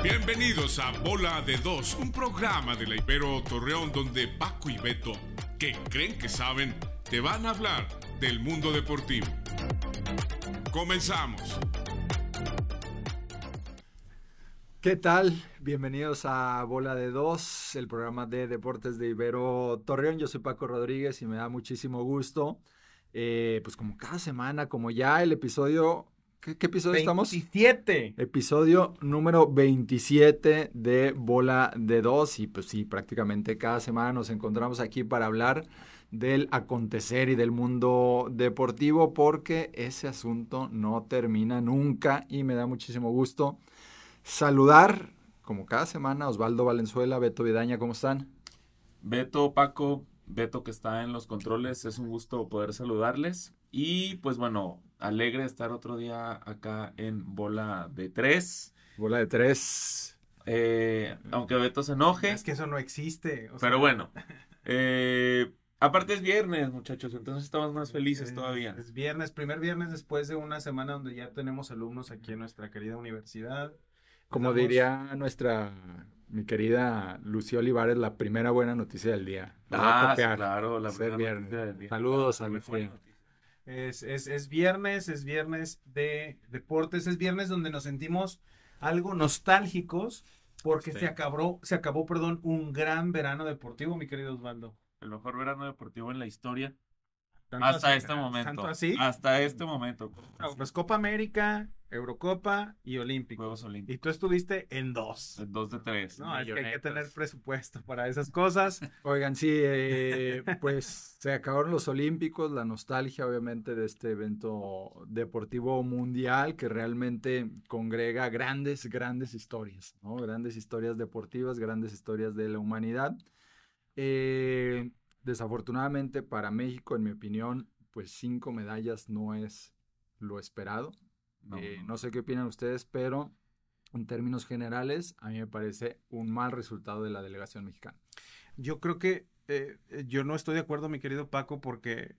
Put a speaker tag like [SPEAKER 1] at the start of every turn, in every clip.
[SPEAKER 1] Bienvenidos a Bola de Dos, un programa de la Ibero Torreón donde Paco y Beto, que creen que saben, te van a hablar del mundo
[SPEAKER 2] deportivo. Comenzamos. ¿Qué tal? Bienvenidos a Bola de Dos, el programa de deportes de Ibero Torreón. Yo soy Paco Rodríguez y me da muchísimo gusto. Eh, pues como cada semana, como ya el episodio ¿Qué, episodio estamos? 27. Episodio número 27 de Bola de Dos. Y pues sí, prácticamente cada semana nos encontramos aquí para hablar del acontecer y del mundo deportivo porque ese asunto no termina nunca y me da muchísimo gusto saludar, como cada semana, Osvaldo Valenzuela, Beto Vidaña, ¿cómo están? Beto, Paco, Beto que está en los controles, es un gusto poder saludarles.
[SPEAKER 1] Y pues bueno, alegre estar otro día acá en Bola de Tres. Bola de Tres. Eh, aunque Beto se enoje. Es que eso no existe. pero bueno. Eh, aparte es viernes, muchachos, entonces estamos más felices todavía. Es
[SPEAKER 3] viernes, primer viernes después de una semana donde ya tenemos alumnos aquí en nuestra querida universidad. Como diría
[SPEAKER 2] nuestra mi querida Lucía Olivares, la primera buena noticia del día. ah, claro, la primera Saludos a
[SPEAKER 3] es, es, es, viernes, es viernes de deportes, es viernes donde nos sentimos algo nostálgicos porque se acabó, se acabó, perdón, un gran verano deportivo,
[SPEAKER 1] mi querido Osvaldo. El mejor verano deportivo en la historia. Este hasta, este momento, hasta este momento. Pues Copa América, Eurocopa y Juegos Olímpicos.
[SPEAKER 3] Y tú estuviste en dos. En dos de tres. No, hay que
[SPEAKER 2] tener presupuesto para esas cosas. Oigan, sí, eh, pues se acabaron los Olímpicos, la nostalgia obviamente de este evento deportivo mundial que realmente congrega grandes, grandes historias, ¿no? Grandes historias deportivas, grandes historias de la humanidad. Eh, Desafortunadamente para México, en mi opinión, pues cinco medallas no es lo esperado. Eh, no, sé qué opinan ustedes, pero en términos generales, a mí me parece un mal resultado de la delegación mexicana. Yo
[SPEAKER 3] creo que eh, eh, yo no estoy de acuerdo, mi querido Paco, porque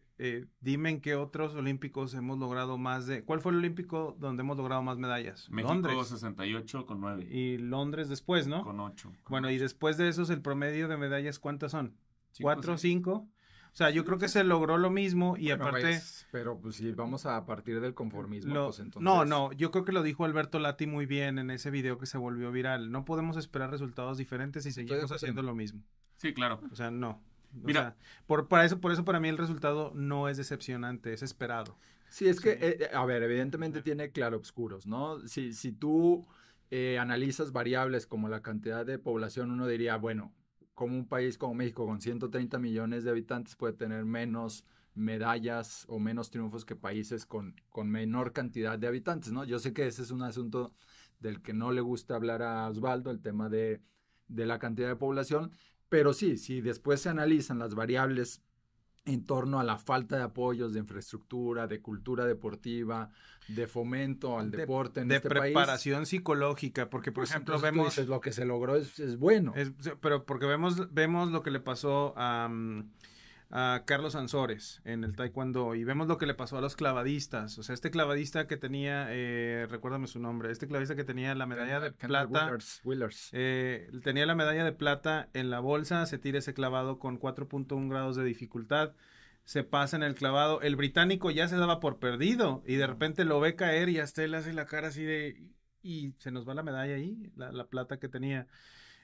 [SPEAKER 3] dime en qué otros olímpicos hemos logrado más de... ¿Cuál fue el olímpico donde hemos logrado más medallas? México
[SPEAKER 1] 68 con
[SPEAKER 3] 9. Y Londres después, ¿no? Con 8. bueno, y después de esos, el promedio de medallas, ¿cuántas son? 4 o 5. O sea, yo creo que se logró lo mismo y aparte...
[SPEAKER 2] pero pues si vamos a partir del conformismo, pues entonces... No, no,
[SPEAKER 3] yo creo que lo dijo Alberto Lati muy bien en ese video que se volvió viral. No podemos esperar resultados diferentes si seguimos haciendo lo mismo. Sí, claro. O sea, no. Mira. por, para eso, por eso para mí el resultado no es decepcionante, es esperado.
[SPEAKER 2] Sí, es que, eh, eh, a ver, evidentemente tiene tiene claroscuros, ¿no? Si, si tú eh, analizas variables como la cantidad de población, uno diría, bueno, cómo un país como México con 130 millones de habitantes puede tener menos medallas o menos triunfos que países con, con menor cantidad de habitantes, ¿no? Yo sé que ese es un asunto del que no le gusta hablar a Osvaldo, el tema de, de la cantidad de población, pero sí, si después se analizan las variables en torno a la falta de apoyos de infraestructura, de cultura deportiva, de fomento al deporte en de este país. De preparación
[SPEAKER 3] psicológica, porque por pues, ejemplo vemos...
[SPEAKER 2] lo que se logró es,
[SPEAKER 3] bueno. pero porque vemos, vemos lo que le pasó a... Mm, a Carlos Ansores en el taekwondo y vemos lo que le pasó a los clavadistas. O sea, este clavadista que tenía, eh, recuérdame su nombre, este clavadista que tenía la medalla de plata. Eh, tenía la medalla de plata en la bolsa, se tira ese clavado con 4.1 grados de dificultad. Se pasa en el clavado. El británico ya se daba por perdido y de repente lo ve caer y hasta él hace la cara así de. Y se nos va la medalla ahí, la, la plata que tenía.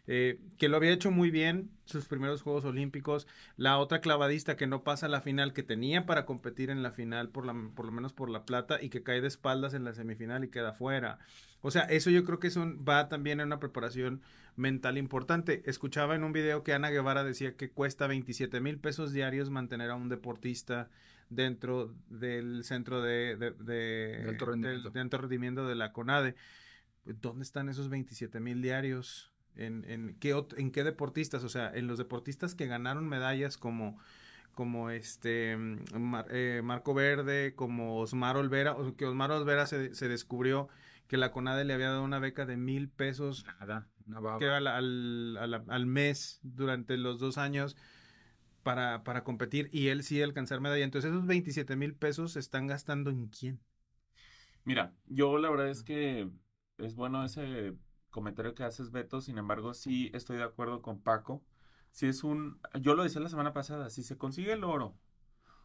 [SPEAKER 3] Eh, que lo había hecho muy bien sus primeros Juegos Olímpicos, la otra clavadista que no pasa a la final, que tenía para competir en la final, por, la, por lo menos por la plata, y que cae de espaldas en la semifinal y queda fuera. O sea, eso yo creo que es va también en una preparación mental importante. Escuchaba en un video que Ana Guevara decía que cuesta 27 mil pesos diarios mantener a un deportista dentro del centro de, de, de, De, de la CONADE. ¿Dónde están esos 27 mil diarios? en, qué, en qué deportistas, o sea, en los deportistas que ganaron medallas como como este mm, eh, Marco Verde, como Osmar Olvera, que Osmar Olvera se, descubrió que la CONADE le había dado una beca de mil pesos al, mes durante los dos años para, para competir y él sí alcanzar medalla. Entonces esos 27 mil pesos se están gastando en quién?
[SPEAKER 1] Mira, yo la verdad es que es bueno ese comentario que haces, Beto. Sin embargo, sí estoy de acuerdo con Paco. Si es un, yo lo decía la semana pasada, si se consigue el oro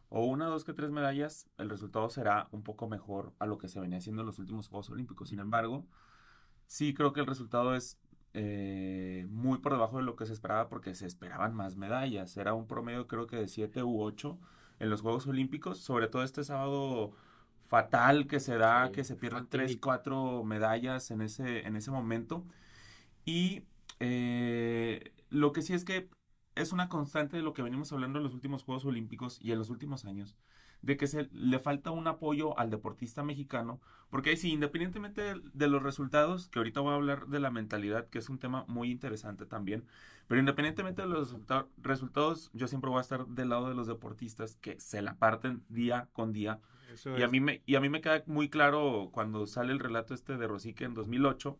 [SPEAKER 1] o una, dos que tres medallas, el resultado será un poco mejor a lo que se venía haciendo en los últimos Juegos Olímpicos. Sin embargo, sí creo que el resultado es eh, muy por debajo de lo que se esperaba porque se esperaban más medallas. Era un promedio creo que de siete u ocho en los Juegos Olímpicos, sobre todo este sábado fatal que se da, que se pierdan tres, cuatro medallas en ese, en ese momento. Y eh, lo que sí es que es una constante de lo que venimos hablando en los últimos Juegos Olímpicos y en los últimos años de que se le falta un apoyo al deportista mexicano, porque sí, independientemente de, los resultados, que ahorita voy a hablar de la mentalidad, que es un tema muy interesante también, pero independientemente de los resultados, yo siempre voy a estar del lado de los deportistas que se la parten día con día. y, a mí me, y a mí me queda muy claro cuando sale el relato este de Rosique en 2008,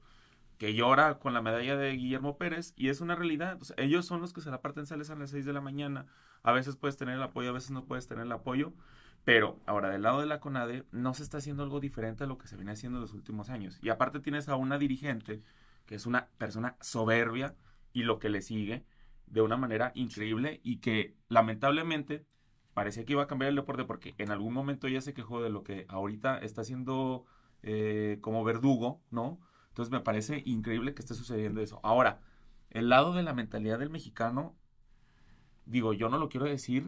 [SPEAKER 1] que llora con la medalla de Guillermo Pérez y es una realidad. ellos son los que se la parten, sales a las 6 de la mañana. A veces puedes tener el apoyo, a veces no puedes tener el apoyo. Pero ahora, del lado de la CONADE, no se está haciendo algo diferente a lo que se viene haciendo en los últimos años. Y aparte tienes a una dirigente que es una persona soberbia y lo que le sigue de una manera increíble y que lamentablemente parecía que iba a cambiar el deporte porque en algún momento ella se quejó de lo que ahorita está haciendo eh, como verdugo, ¿no? Entonces me parece increíble que esté sucediendo eso. Ahora, el lado de la mentalidad del mexicano, digo, yo no lo quiero decir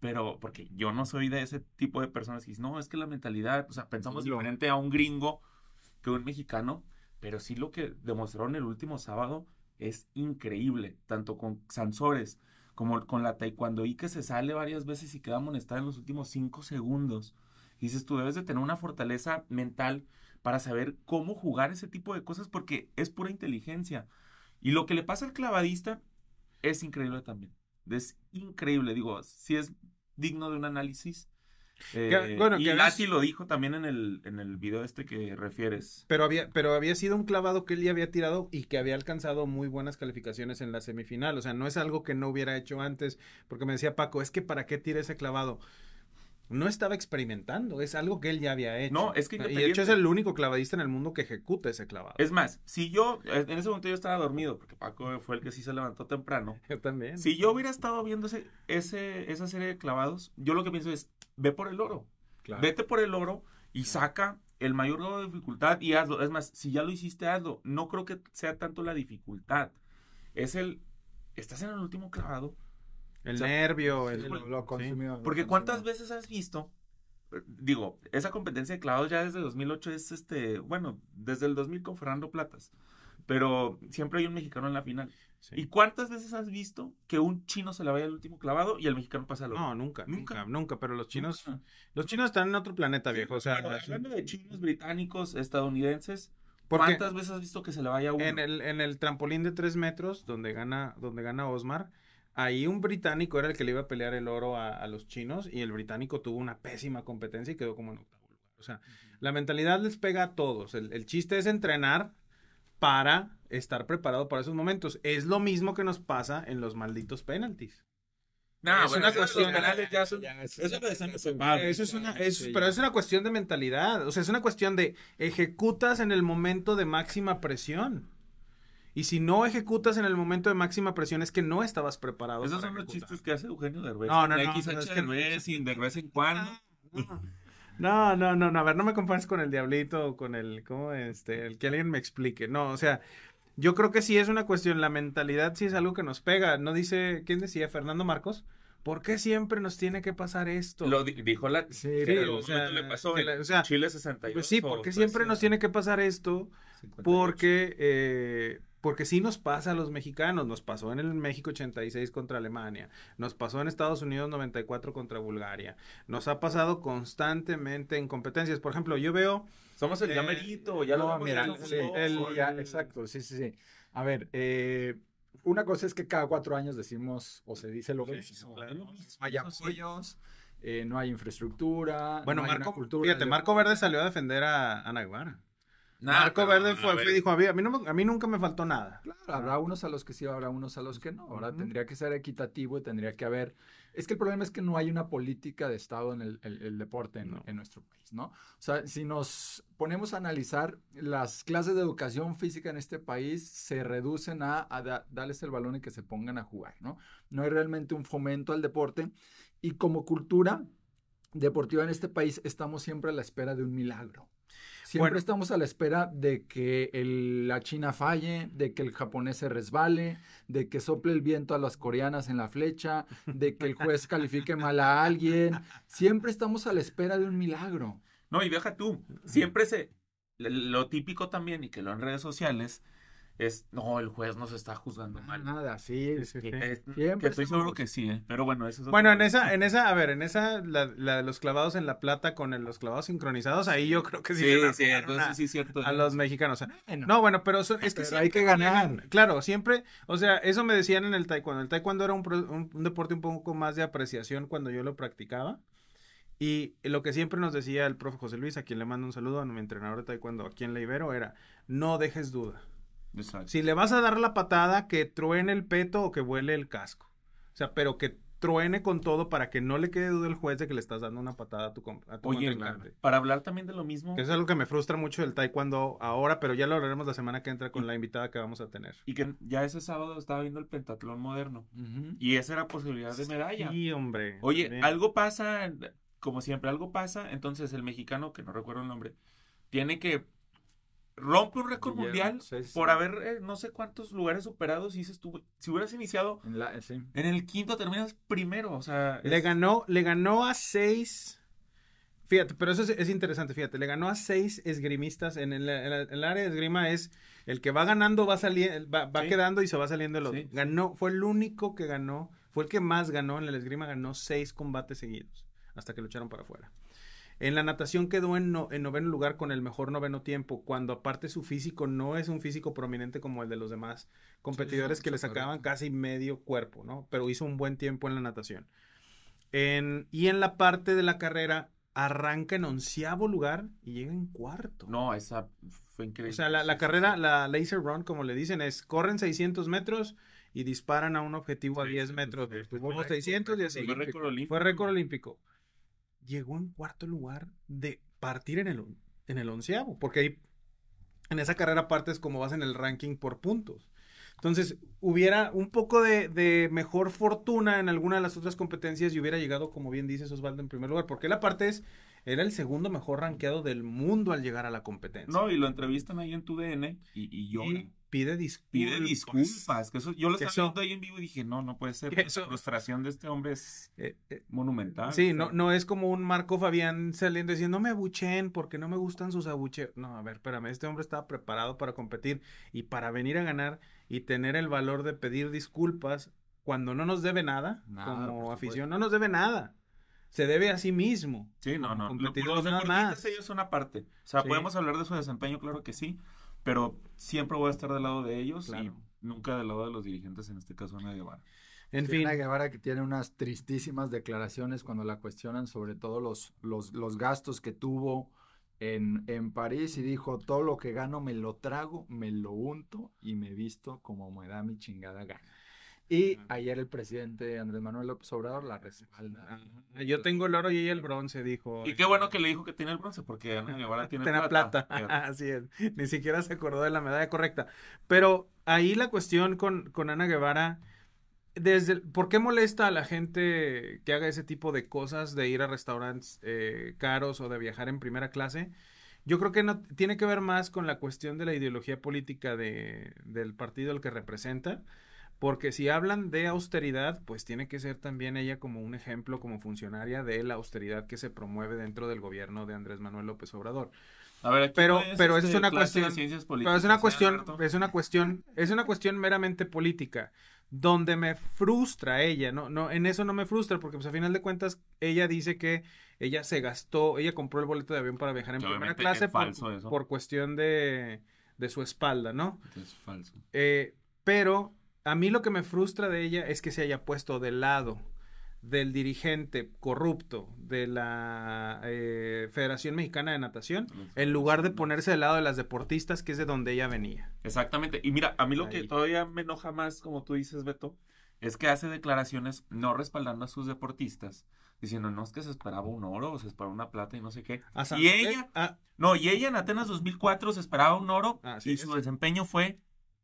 [SPEAKER 1] pero porque yo no soy de ese tipo de personas que dicen, no, es que la mentalidad, o sea, pensamos diferente a un gringo que un mexicano, pero sí lo que demostraron el último sábado es increíble, tanto con Sansores como con la taekwondo y que se sale varias veces y queda amonestada en los últimos cinco segundos. dices, tú debes de tener una fortaleza mental para saber cómo jugar ese tipo de cosas porque es pura inteligencia. Y lo que le pasa al clavadista es increíble también. Es increíble, digo, si es digno de un análisis. Eh, y que Lati lo dijo también en el, en el video este que refieres. Pero había,
[SPEAKER 3] pero había sido un clavado que él ya había tirado y que había alcanzado muy buenas calificaciones en la semifinal. O sea, no es algo que no hubiera hecho antes, porque me decía Paco, es que para qué tira ese clavado no estaba experimentando, es algo que él ya había hecho. No,
[SPEAKER 1] es que... Y hecho es el único clavadista en el mundo que
[SPEAKER 3] ejecuta ese clavado.
[SPEAKER 1] Es más, si yo, eh, en ese momento yo estaba dormido, porque Paco fue el que sí se levantó temprano. Yo también. Si yo hubiera estado viendo ese, esa serie de clavados, yo lo que pienso es, ve por el oro. Vete por el oro y saca el mayor grado de dificultad y hazlo. Es más, si ya lo hiciste, hazlo. No creo que sea tanto la dificultad. Es el, estás en el último clavado el nervio, el, lo consumido. Porque ¿cuántas veces has visto? Eh, digo, esa competencia de clavados ya desde 2008 es este, bueno, desde el 2000 con Fernando Platas, pero siempre hay un mexicano en la final. ¿Y cuántas veces has visto que un chino se la vaya al último clavado y el mexicano pasa al otro? No, nunca, nunca, nunca, pero los chinos, los chinos están en otro
[SPEAKER 3] planeta, viejo, o sea, hablando de chinos británicos, estadounidenses, ¿Cuántas veces has visto que se le vaya uno? En el, en el trampolín de tres metros donde gana, donde gana Osmar, Ahí un británico era el que le iba a pelear el oro a, los chinos y el británico tuvo una pésima competencia y quedó como en octavo lugar. O sea, la mentalidad les pega a todos. El, chiste es entrenar para estar preparado para esos momentos. Es lo mismo que nos pasa en los malditos penaltis.
[SPEAKER 1] No, pero es
[SPEAKER 3] una cuestión de mentalidad. O sea, es una cuestión de ejecutas en el momento de máxima presión. Y si no ejecutas en el momento de máxima presión es que no estabas preparado. Esos son
[SPEAKER 1] los chistes que hace Eugenio Derbez. No, no, no. no, de
[SPEAKER 3] No, no, no, a ver, no me compares con el diablito o con el, ¿cómo este? El que alguien me explique. No, o sea, yo creo que sí es una cuestión, la mentalidad sí es algo que nos pega. No dice, ¿quién decía? Fernando Marcos. ¿Por qué siempre nos tiene que pasar esto? Lo
[SPEAKER 1] dijo la... Sí, le pasó en Chile 68. Pues sí, porque
[SPEAKER 3] siempre nos tiene que pasar esto? Porque... Eh, porque sí nos pasa a los mexicanos, nos pasó en el México 86 contra Alemania, nos pasó en Estados Unidos 94 contra Bulgaria, nos ha pasado constantemente
[SPEAKER 2] en competencias. Por ejemplo, yo veo... Somos el eh, ya lo vamos a sí, Exacto, sí, sí, sí. A ver, eh, una cosa es que cada cuatro años decimos o se dice lo mismo. Pues, hay apoyos, eh, no hay infraestructura. Bueno, no Marco, fíjate, Marco Verde
[SPEAKER 3] salió a defender a Ana Guevara. Nada, Verde fue, y dijo, a mí, a
[SPEAKER 2] mí, nunca me faltó nada. Claro, habrá unos a los que sí, habrá unos a los que no. Ahora tendría que ser equitativo y tendría que haber... Es que el problema es que no hay una política de Estado en el, deporte en, nuestro país, ¿no? O sea, si nos ponemos a analizar, las clases de educación física en este país se reducen a, darles el balón y que se pongan a jugar, ¿no? No hay realmente un fomento al deporte y como cultura deportiva en este país estamos siempre a la espera de un milagro. Siempre estamos a la espera de que la China falle, de que el japonés se resbale, de que sople el viento a las coreanas en la flecha, de que el juez califique mal a alguien. Siempre estamos a la espera de un milagro.
[SPEAKER 1] No, y deja tú, siempre se, lo típico también y que lo en redes sociales no, el juez no se está juzgando ah, mal. Nada, sí, que estoy seguro que sí, ¿eh? pero bueno, eso es Bueno, en esa,
[SPEAKER 3] en esa, a ver, en esa, la, de los clavados en la plata con los clavados sincronizados, ahí yo creo que sí. Sí, sí, a, sí, cierto. A ¿eh? los mexicanos. no, bueno, pero eso es que hay que
[SPEAKER 2] ganar.
[SPEAKER 3] Claro, siempre, o sea, eso me decían en el taekwondo. El taekwondo era un, deporte un poco más de apreciación cuando yo lo practicaba. Y lo que siempre nos decía el profe José Luis, a quien le mando un saludo, a mi entrenador de taekwondo aquí en la Ibero, era, no dejes duda. Si le vas a dar la patada, que truene el peto o que vuele el casco. O sea, pero que truene con todo para que no le quede duda el juez de que le estás dando una patada a tu, a Oye, para hablar también de lo mismo. es algo que me frustra mucho el taekwondo ahora, pero ya lo hablaremos la semana que entra con
[SPEAKER 1] la invitada que vamos a tener. Y que ya ese sábado estaba viendo el pentatlón moderno. Y esa era posibilidad de medalla. Sí, hombre. Oye, algo pasa, como siempre, algo pasa. Entonces el mexicano, que no recuerdo el nombre, tiene que rompe un récord mundial por haber eh, no sé cuántos lugares superados y si hubieras iniciado en, el quinto terminas primero, le
[SPEAKER 3] ganó le ganó a seis Fíjate, pero eso es, interesante, fíjate, le ganó a seis esgrimistas en el, área de esgrima es el que va ganando va saliendo va, quedando y se va saliendo el otro. Ganó, fue el único que ganó, fue el que más ganó en el esgrima, ganó seis combates seguidos hasta que lucharon para afuera. En la natación quedó en, noveno lugar con el mejor noveno tiempo, cuando aparte su físico no es un físico prominente como el de los demás competidores que le sacaban casi medio cuerpo, ¿no? Pero hizo un buen tiempo en la natación. y en la parte de la carrera arranca en onceavo lugar y llega en cuarto. No, esa fue increíble. O sea, la, carrera, la laser run, como le dicen, es corren 600 metros y disparan a un objetivo a 10 metros. 600 Fue récord olímpico. Fue récord olímpico llegó en cuarto lugar de partir en el, en el onceavo, porque ahí en esa carrera partes como vas en el ranking por puntos. Entonces, hubiera un poco de, mejor fortuna en alguna de las otras competencias y hubiera llegado, como bien dices Osvaldo, en primer lugar, porque la parte es, era el segundo mejor rankeado del mundo al llegar a la competencia.
[SPEAKER 1] No, y lo entrevistan ahí en tu DN y, y pide disculpas. Pide disculpas. Que eso, yo lo estaba viendo ahí en vivo y dije, no, no puede ser. la pues, frustración de este hombre es eh, eh, monumental. Sí, no,
[SPEAKER 3] no es como un Marco Fabián saliendo diciendo, no me abuchen porque no me gustan sus abucheos. No, a ver, espérame, este hombre estaba preparado para competir y para venir a ganar y tener el valor de pedir disculpas cuando no nos debe nada,
[SPEAKER 1] como afición, no nos debe nada se debe a sí mismo. Sí, no, no. Los ellos son parte O sea, podemos hablar de su desempeño, claro que sí, pero siempre voy a estar
[SPEAKER 2] del lado de ellos y nunca del lado de los dirigentes, en este caso Ana Guevara. En fin. Ana Guevara que tiene unas tristísimas declaraciones cuando la cuestionan sobre todos los, los, los gastos que tuvo en, en, París y dijo, todo lo que gano me lo trago, me lo unto y me visto como me da mi chingada gana. Y ayer el presidente Andrés Manuel López Obrador la respalda. Yo
[SPEAKER 3] tengo el oro y ella el bronce, dijo. Y
[SPEAKER 2] qué este bueno que le dijo que
[SPEAKER 1] tiene el bronce, porque Ana Guevara tiene, plata.
[SPEAKER 3] Así es. Ni siquiera se acordó de la medalla correcta. Pero ahí la cuestión con, Ana Guevara, desde ¿por qué molesta a la gente que haga ese tipo de cosas de ir a restaurantes eh, caros o de viajar en primera clase? Yo creo que no, tiene que ver más con la cuestión de la ideología política de, del partido al que representa porque si hablan de austeridad, pues tiene que ser también ella como un ejemplo, como funcionaria de la austeridad que se promueve dentro del gobierno de Andrés Manuel López Obrador. A ver, pero, es este, pero, es una ¿eh, cuestión, es una cuestión, es una cuestión, es una cuestión meramente política, donde me frustra ella, no, no, en eso no me frustra, porque pues a final de cuentas ella dice que ella se gastó, ella compró el boleto de avión para viajar en primera clase por, por, cuestión de, de, su espalda, ¿no? Es falso. Eh, pero a mí lo que me frustra de ella es que se haya puesto del lado del dirigente corrupto de la eh, Federación Mexicana de Natación, en lugar de ponerse del lado de las deportistas, que es de donde ella venía. Exactamente.
[SPEAKER 1] Y mira, a mí lo que todavía me enoja más, como tú dices, Beto, es que hace declaraciones no respaldando a sus deportistas, diciendo, no, es que se esperaba un oro, o se esperaba una plata y no sé qué. y ella, no, y ella en Atenas 2004 se esperaba un oro ah, y su desempeño fue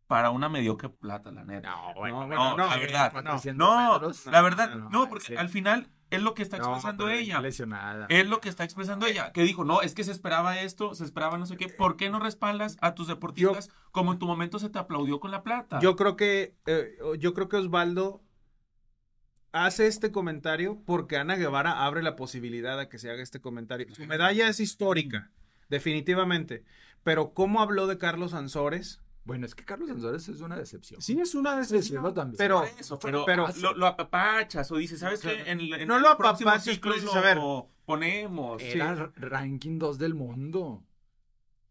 [SPEAKER 1] para una mediocre plata, la neta. No, bueno, la verdad. no, la verdad, no, porque al final es lo que está expresando ella. Lesionada. Es lo que está expresando ella, que dijo, no, es que se esperaba esto, se esperaba no sé qué, ¿por qué no respaldas a tus deportistas como en tu momento se te aplaudió con la plata? Yo creo que, eh, yo creo que Osvaldo
[SPEAKER 3] hace este comentario porque Ana Guevara abre la posibilidad a que se haga este comentario. Su medalla es histórica, definitivamente, pero ¿cómo habló de Carlos Ansores? Bueno, es
[SPEAKER 2] que Carlos Sanzores es una decepción. Sí, es una decepción. también. Pero, pero, ah,
[SPEAKER 1] lo, apapachas o dices, ¿sabes qué? En, no lo apapachas, Ponemos. Era
[SPEAKER 2] ranking 2 del mundo.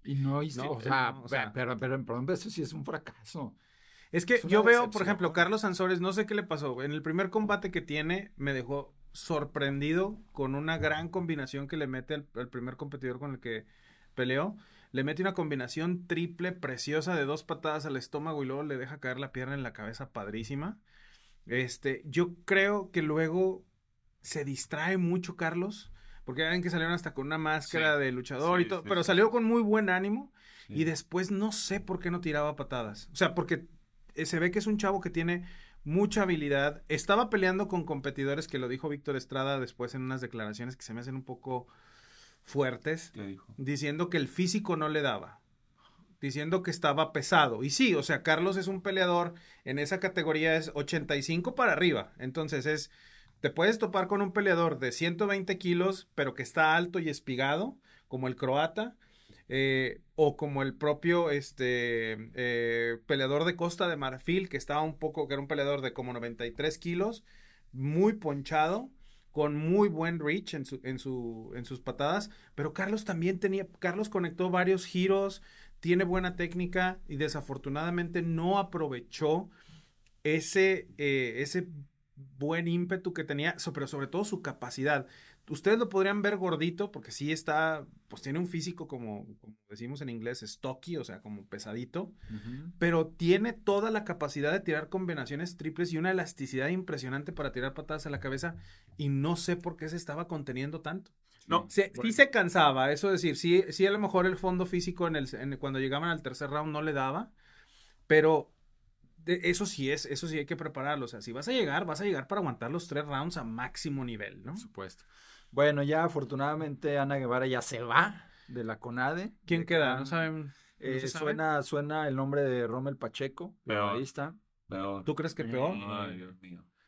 [SPEAKER 2] Y no hizo. o, sea, pero, pero, perdón, pero eso sí es un
[SPEAKER 3] fracaso. Es que yo veo, por ejemplo, Carlos Sanzores, no sé qué le pasó. En el primer combate que tiene, me dejó sorprendido con una gran combinación que le mete al primer competidor con el que peleó le mete una combinación triple preciosa de dos patadas al estómago y luego le deja caer la pierna en la cabeza padrísima. Este, yo creo que luego se distrae mucho Carlos, porque alguien que salieron hasta con una máscara de luchador y todo, pero salió con muy buen ánimo y después no sé por qué no tiraba patadas. O sea, porque eh, se ve que es un chavo que tiene mucha habilidad. Estaba peleando con competidores que lo dijo Víctor Estrada después en unas declaraciones que se me hacen un poco fuertes, diciendo que el físico no le daba, diciendo que estaba pesado. Y sí, o sea, Carlos es un peleador, en esa categoría es 85 para arriba, entonces es, te puedes topar con un peleador de 120 kilos, pero que está alto y espigado, como el croata, eh, o como el propio este, eh, peleador de Costa de Marfil, que estaba un poco, que era un peleador de como 93 kilos, muy ponchado, con muy buen reach en, en, su, en sus patadas, pero Carlos también tenía, Carlos conectó varios giros, tiene buena técnica y desafortunadamente no aprovechó ese, eh, ese buen ímpetu que tenía, pero sobre todo su capacidad ustedes lo podrían ver gordito porque sí está, pues tiene un físico como, decimos en inglés, stocky, o sea, como pesadito, pero tiene toda la capacidad de tirar combinaciones triples y una elasticidad impresionante para tirar patadas a la cabeza y no sé por qué se estaba conteniendo tanto. No, sí se cansaba, eso decir, sí, sí a lo mejor el fondo físico en el, cuando llegaban al tercer round no le daba, pero eso sí es, eso sí hay que prepararlo. O sea, si vas a llegar, vas a llegar para aguantar los
[SPEAKER 2] tres rounds a máximo nivel, ¿no? Por supuesto. Bueno, ya afortunadamente Ana Guevara ya se va de la CONADE. ¿Quién queda? No saben. Eh, suena, suena el nombre de Rommel Pacheco, periodista. ¿Tú crees que eh, peor?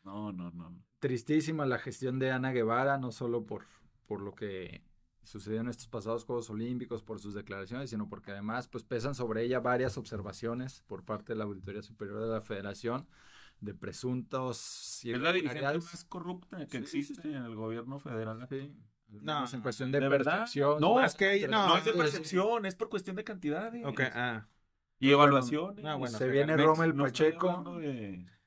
[SPEAKER 2] No, no, no. Tristísima la gestión de Ana Guevara, no solo por, por lo que sucedió en estos pasados Juegos Olímpicos, por sus declaraciones, sino porque además pues, pesan sobre ella varias observaciones por parte de la Auditoría Superior de la Federación de presuntos... Es la dirigente más corrupta que existe en el gobierno federal. No, es en cuestión de, percepción. No,
[SPEAKER 3] es que no, es de percepción,
[SPEAKER 1] es por cuestión de cantidad. Ok, ah. Y evaluaciones. se viene Rommel
[SPEAKER 2] Pacheco.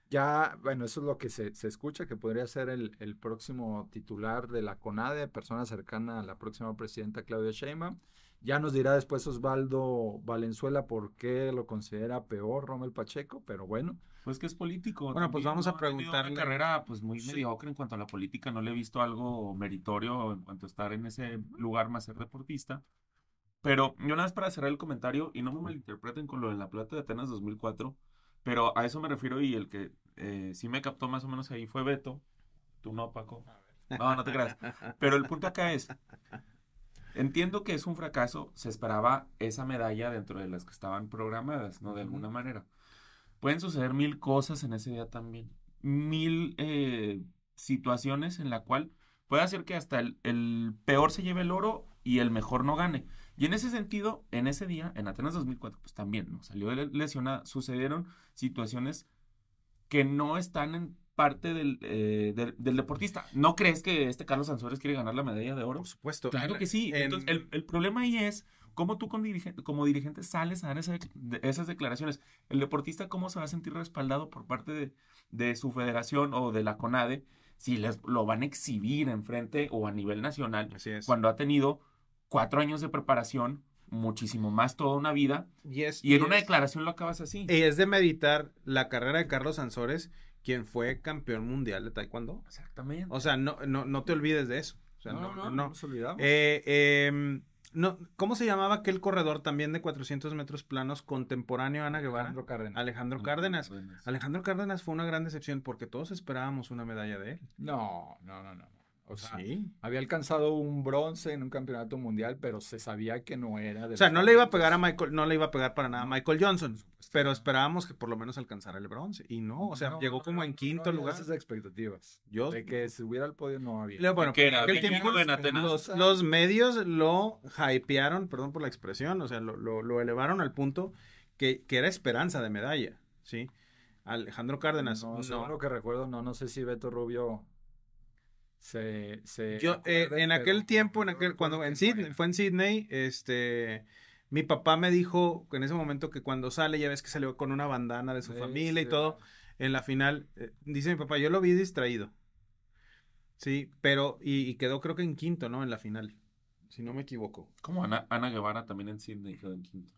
[SPEAKER 2] Ya, bueno, eso es lo que se, se escucha, que podría ser el, el, próximo titular de la CONADE, persona cercana a la próxima presidenta Claudia Sheinbaum. Ya nos dirá después Osvaldo Valenzuela por qué lo considera peor Romel Pacheco, pero bueno. Pues que es político. Bueno, pues vamos a preguntarle.
[SPEAKER 1] carrera pues muy mediocre en cuanto a la política, no le he visto algo meritorio en cuanto a estar en ese lugar más ser deportista. Pero yo nada más para cerrar el comentario, y no me malinterpreten con lo de la plata de Atenas 2004, pero a eso me refiero y el que eh, sí me captó más o menos ahí fue Beto, tú no, Paco. No, no te creas. Pero el punto acá es, Entiendo que es un fracaso, se esperaba esa medalla dentro de las que estaban programadas, ¿no? De alguna manera. Pueden suceder mil cosas en ese día también, mil eh, situaciones en la cual puede hacer que hasta el, peor se lleve el oro y el mejor no gane. Y en ese sentido, en ese día, en Atenas 2004, pues también, ¿no? Salió lesionada, sucedieron situaciones que no están en parte eh, del, del, deportista. ¿No crees que este Carlos Sanzores... quiere ganar la medalla de oro? Por supuesto. Claro que sí. Entonces, el, problema ahí es cómo tú como dirigente sales a dar esas declaraciones. El deportista, ¿cómo se va a sentir respaldado por parte de, de su federación o de la CONADE si les, lo van a exhibir enfrente o a nivel nacional Así es. cuando ha tenido cuatro años de preparación? muchísimo más toda una vida. y en una declaración lo acabas así. Y
[SPEAKER 3] Es de meditar la carrera de Carlos Sansores quien fue campeón mundial de taekwondo. Exactamente. O sea, no, no, te olvides de eso. O sea, no, no, no, nos olvidamos. Eh, em, no, ¿Cómo se llamaba aquel corredor también de 400 metros planos contemporáneo a Ana Guevara? Alejandro Cárdenas. Alejandro Cárdenas. Cárdenas. Alejandro Cárdenas fue una gran decepción porque todos esperábamos una medalla de él.
[SPEAKER 2] No, no, no, no sí. había alcanzado un bronce en un campeonato mundial, pero se sabía que no era de O sea, no le iba
[SPEAKER 3] a pegar a Michael, no le iba a pegar para nada a Michael Johnson, pero esperábamos que por lo menos alcanzara el bronce y no, o sea, llegó como en quinto lugar. Esas expectativas. Yo de
[SPEAKER 2] que subiera al podio no había. bueno, era, en Atenas. Los, medios
[SPEAKER 3] lo hypearon, perdón por la expresión, o sea, lo, lo, elevaron al punto que, que, era esperanza de medalla, ¿sí?
[SPEAKER 2] Alejandro Cárdenas. No, lo que recuerdo, no, no sé si Beto Rubio se, se Yo, eh, en aquel
[SPEAKER 3] tiempo, en aquel, cuando en Sydney, fue en Sydney, este, mi papá me dijo en ese momento que cuando sale, ya ves que salió con una bandana de su familia y todo, en la final, eh, dice mi papá, yo lo vi distraído. Sí, pero, y, quedó creo que en quinto, ¿no? En la final, si no me equivoco.
[SPEAKER 1] como Ana, Guevara también en Sydney quedó en quinto.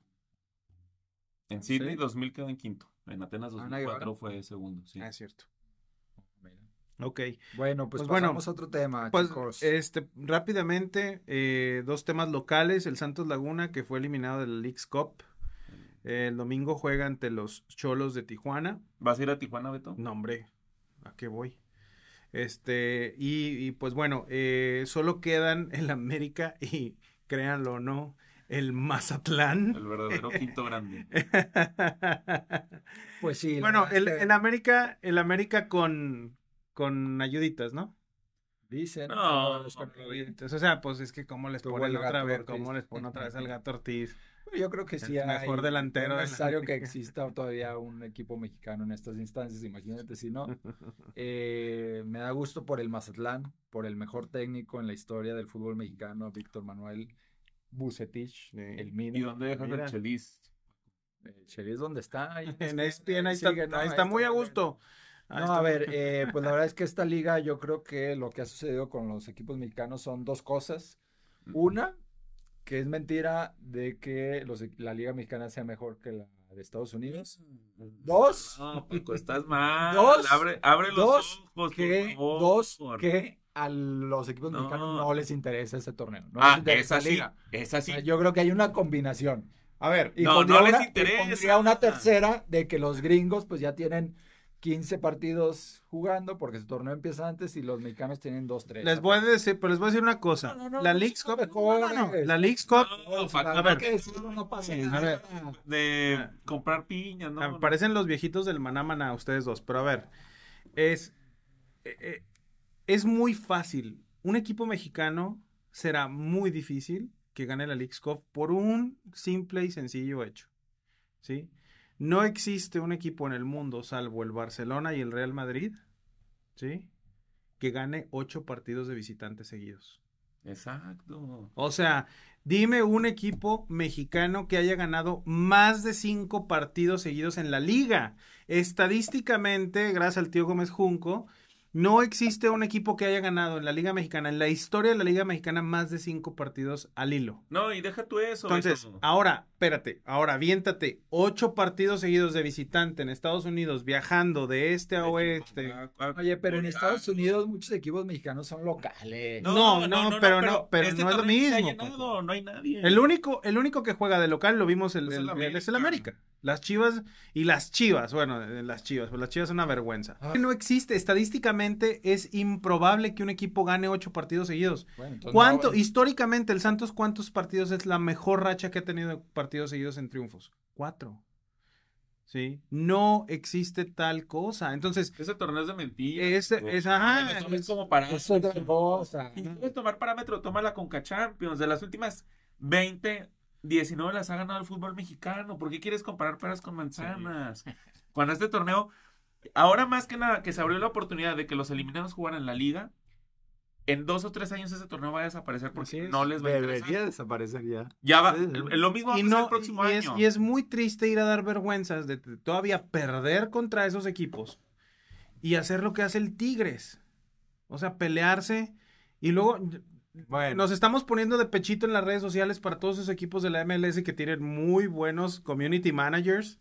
[SPEAKER 1] En Sydney 2000 quedó en quinto. En Atenas 2004 fue segundo, sí. Ah, es cierto.
[SPEAKER 2] Ok. Bueno, pues, pues a otro tema. Pues,
[SPEAKER 1] este,
[SPEAKER 3] rápidamente, eh, dos temas locales. El Santos Laguna, que fue eliminado del la Leagues Cup. el domingo juega ante los Cholos de Tijuana. ¿Vas a ir a Tijuana, Beto? No, hombre. ¿A qué voy? Este, y, pues bueno, eh, solo quedan el América y, créanlo o no, el Mazatlán. El verdadero quinto
[SPEAKER 1] grande.
[SPEAKER 3] pues sí. Bueno, en el, América, el América con, con ayuditas, ¿no? Dicen. No, ah, no, o sea, pues es que cómo les ponen otra vez, cómo les ponen otra vez al gato Ortiz. Yo creo que sí. mejor delantero. Es necesario que exista
[SPEAKER 2] todavía un equipo mexicano en estas instancias, imagínate si no. Eh, me da gusto por el Mazatlán, por el mejor técnico en la historia del fútbol mexicano, Víctor Manuel Bucetich, el Mina. ¿Y dónde dejas el Chelis? Chelis, ¿dónde está? en está, está, muy a gusto. Ah, no, a ver, eh, pues la verdad es que esta liga yo creo que lo que ha sucedido con los equipos mexicanos son dos cosas. Una, que es mentira de que e, la liga mexicana sea mejor que la de Estados Unidos. Dos. Mm, no, estás mal. Dos. Abre, los dos ojos, que, Dos que a los equipos mexicanos no les interesa ese torneo. No ah, esa liga. esa Yo creo que hay una combinación. A ver, y no, no les interesa. una tercera de que los gringos pues ya tienen 15 partidos jugando porque su torneo empieza antes y los mexicanos tienen 2 3. Les
[SPEAKER 3] voy a decir, pero les voy a decir una cosa. la League la League a ver, no de ah. comprar piña, ¿no? parecen los viejitos del maná a ustedes dos, pero a ver, es eh, eh, es muy fácil. Un equipo mexicano será muy difícil que gane la League Cup por un simple y sencillo hecho. ¿Sí? No existe un equipo en el mundo, salvo el Barcelona y el Real Madrid, ¿sí? Que gane ocho partidos de visitantes seguidos. Exacto. O sea, dime un equipo mexicano que haya ganado más de cinco partidos seguidos en la liga. Estadísticamente, gracias al tío Gómez Junco, no existe un equipo que haya ganado en la Liga Mexicana, en la historia de la Liga Mexicana, más de cinco partidos al hilo.
[SPEAKER 1] No, y deja tú eso. Entonces,
[SPEAKER 3] ahora, espérate, ahora viéntate, ocho partidos seguidos de visitante en Estados Unidos, viajando de este a oeste. Ah, ah, oye, pero en Estados
[SPEAKER 2] ah, Unidos muchos equipos mexicanos son locales. No, no, pero, no, pero, este no es lo mismo. no hay nadie. El
[SPEAKER 3] único, el único que juega de local lo vimos el, es el América. Las Chivas y las Chivas, bueno, eh, las Chivas, pues las Chivas es una vergüenza. Ah. No existe, estadísticamente es improbable que un equipo gane ocho partidos seguidos. ¿Cuánto, históricamente, el Santos, cuántos partidos es la mejor racha que ha tenido partidos seguidos en triunfos? Cuatro. ¿sí? No existe tal cosa. Entonces. Ese torneo es de mentira. Es, es ah,
[SPEAKER 1] como para.
[SPEAKER 2] Es cosa.
[SPEAKER 1] tomar parámetro, toma la Conca De las últimas 20, 19 las ha ganado el fútbol mexicano. ¿Por qué quieres comparar peras con manzanas? Cuando este torneo, ahora más que nada, que se abrió la oportunidad de que los eliminados jugaran en la liga, en dos o tres años ese torneo va a desaparecer porque no les va a interesar.
[SPEAKER 2] Debería desaparecer
[SPEAKER 1] ya. Ya va. Lo mismo va
[SPEAKER 3] el próximo es, año. Y es muy triste ir a dar vergüenzas de todavía perder contra esos equipos y hacer lo que hace el Tigres. O sea, pelearse. Y luego, nos estamos poniendo de pechito en las redes sociales para todos esos equipos de la MLS que tienen muy buenos community managers.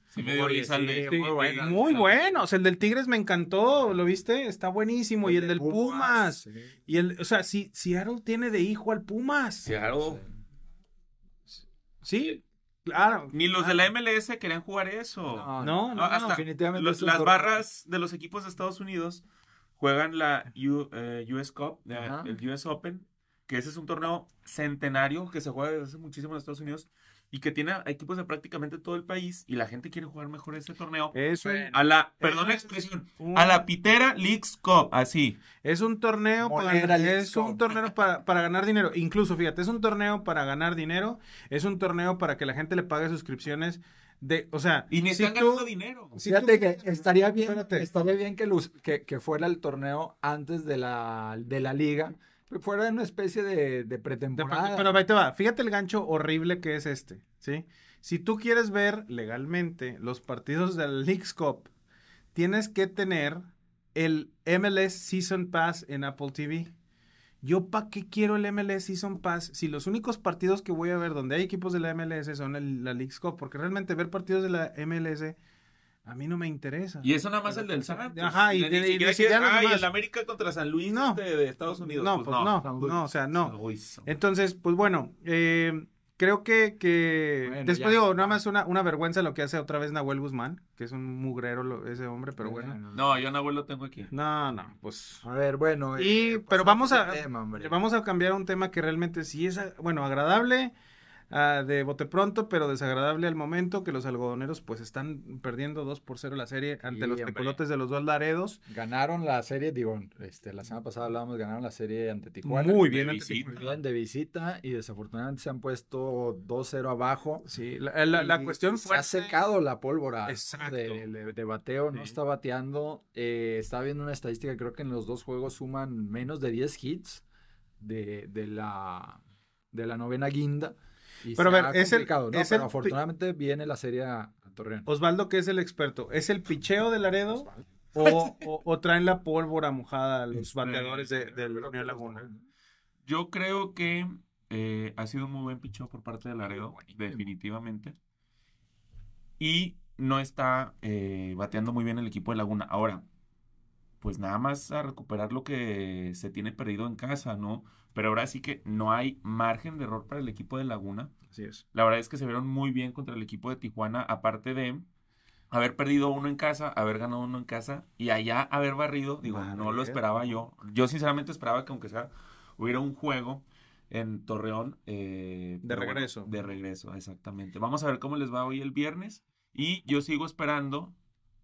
[SPEAKER 3] muy, buenos. El del Tigres me encantó, ¿lo viste? Está buenísimo. y el del Pumas. Y el, o sea, si Seattle tiene de hijo al Pumas. Seattle.
[SPEAKER 1] Sí. Claro. Ni los de la MLS querían jugar eso. No, no, definitivamente. las barras de los equipos de Estados Unidos juegan la US eh, Cup, el US Open, que ese es un torneo centenario que se juega desde hace muchísimo en Estados Unidos y que tiene equipos de prácticamente todo el país y la gente quiere jugar mejor ese torneo. Eso es, a la, perdón la expresión, a la Pitera Leagues Cup, así. Es
[SPEAKER 3] un torneo para es para, para, ganar dinero, incluso fíjate, es un torneo para ganar dinero, es un torneo para que la gente le pague suscripciones de, o sea, y ni si dinero.
[SPEAKER 2] fíjate que estaría bien, estaría bien que, que fuera el torneo antes de la de la liga fuera de una especie de, de pretemporada. pero te va, fíjate el gancho
[SPEAKER 3] horrible que es este, ¿sí? Si tú quieres ver legalmente los partidos de la League's Cup, tienes que tener el MLS Season Pass en Apple TV. Yo para qué quiero el MLS Season Pass si los únicos partidos que voy a ver donde hay equipos de la MLS son la League's Cup, porque realmente ver partidos de la MLS
[SPEAKER 1] a mí no me interesa. Y eso nada más el del pues, Antonio Ajá, y, de, el América contra San Luis no. Este, de Estados Unidos. No, pues pues no, no, o sea, no.
[SPEAKER 3] Entonces, pues bueno, eh, creo que, que... después digo, nada más una, una vergüenza lo que hace otra vez Nahuel Guzmán, que es un mugrero ese hombre, pero bueno.
[SPEAKER 1] No, yo Nahuel lo tengo aquí.
[SPEAKER 3] No, no,
[SPEAKER 1] pues... A ver, bueno. Y,
[SPEAKER 3] eh, pero vamos a, vamos a cambiar un tema que realmente sí es, bueno, agradable. Ah, de bote pronto, pero desagradable al momento, que los algodoneros pues están perdiendo 2
[SPEAKER 2] por 0 la serie ante los hombre. de los dos laredos. Ganaron la serie, digo, este, la semana pasada hablábamos, ganaron la serie ante Tijuana. Muy bien, de ante visita. De visita y desafortunadamente se han puesto 2-0 abajo. Sí, la, eh, cuestión fue... Se ha secado la pólvora de, bateo, no está bateando. Eh, está viendo una estadística, creo que en los dos juegos suman menos de 10 hits de, la, de la novena guinda pero a ver, es el, ¿no? afortunadamente viene la serie a, Torreón. Osvaldo, que es el experto,
[SPEAKER 1] ¿es el picheo de Laredo
[SPEAKER 3] o, o, traen la pólvora mojada a los este, bateadores de, Laguna?
[SPEAKER 1] Yo creo que eh, ha sido un muy buen picheo por parte de Laredo, definitivamente. Y no está eh, bateando muy bien el equipo de Laguna. Ahora, pues nada más a recuperar lo que se tiene perdido en casa, ¿no? Pero ahora sí que no hay margen de error para el equipo de Laguna. Así es. La verdad es que se vieron muy bien contra el equipo de Tijuana, aparte de haber perdido uno en casa, haber ganado uno en casa y allá haber barrido. Digo, no lo esperaba yo. Yo sinceramente esperaba que aunque sea hubiera un juego en Torreón. Eh, de regreso. de regreso, exactamente. Vamos a ver cómo les va hoy el viernes. Y yo sigo esperando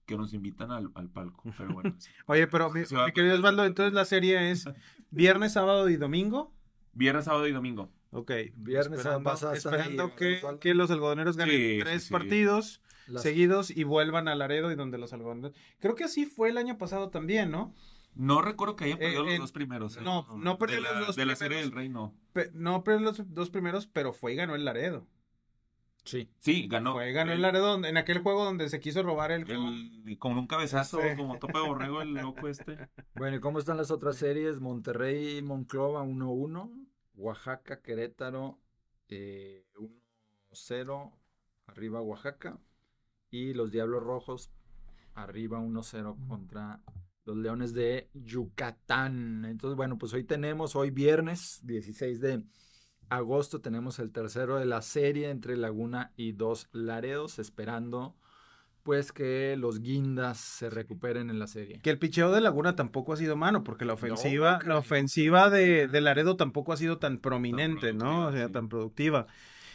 [SPEAKER 1] que nos invitan al, al palco. Pero bueno, Oye, pero mi, querido Osvaldo, entonces la serie
[SPEAKER 3] es viernes, sábado y domingo. Viernes, sábado y domingo. Ok, viernes, esperando, sábado, esperando que, los algodoneros ganen tres partidos seguidos y vuelvan a Laredo y donde los algodoneros. Creo que así fue el año pasado también, ¿no?
[SPEAKER 1] No recuerdo que hayan eh, perdido los dos primeros. ¿eh? No, no perdieron los dos de primeros. la serie del Rey, no.
[SPEAKER 3] no los dos primeros, pero fue y ganó el Laredo.
[SPEAKER 1] Sí. Sí, ganó.
[SPEAKER 3] ganó el, el en aquel juego donde se quiso robar el.
[SPEAKER 2] con un cabezazo, como tope borrego
[SPEAKER 1] el loco este.
[SPEAKER 2] Bueno, ¿y cómo están las otras series? Monterrey, Monclova 1-1. Oaxaca, Querétaro 1-0. Eh, arriba Oaxaca. Y los Diablos Rojos, arriba 1-0 contra los Leones de Yucatán. Entonces, bueno, pues hoy tenemos, hoy viernes 16 de agosto tenemos el tercero de la serie entre Laguna y Dos Laredos, esperando pues que los guindas se recuperen en la serie.
[SPEAKER 3] Que el picheo de Laguna tampoco ha sido mano, porque la ofensiva, la ofensiva de, Laredo tampoco ha sido tan prominente, ¿no? O sea, tan productiva.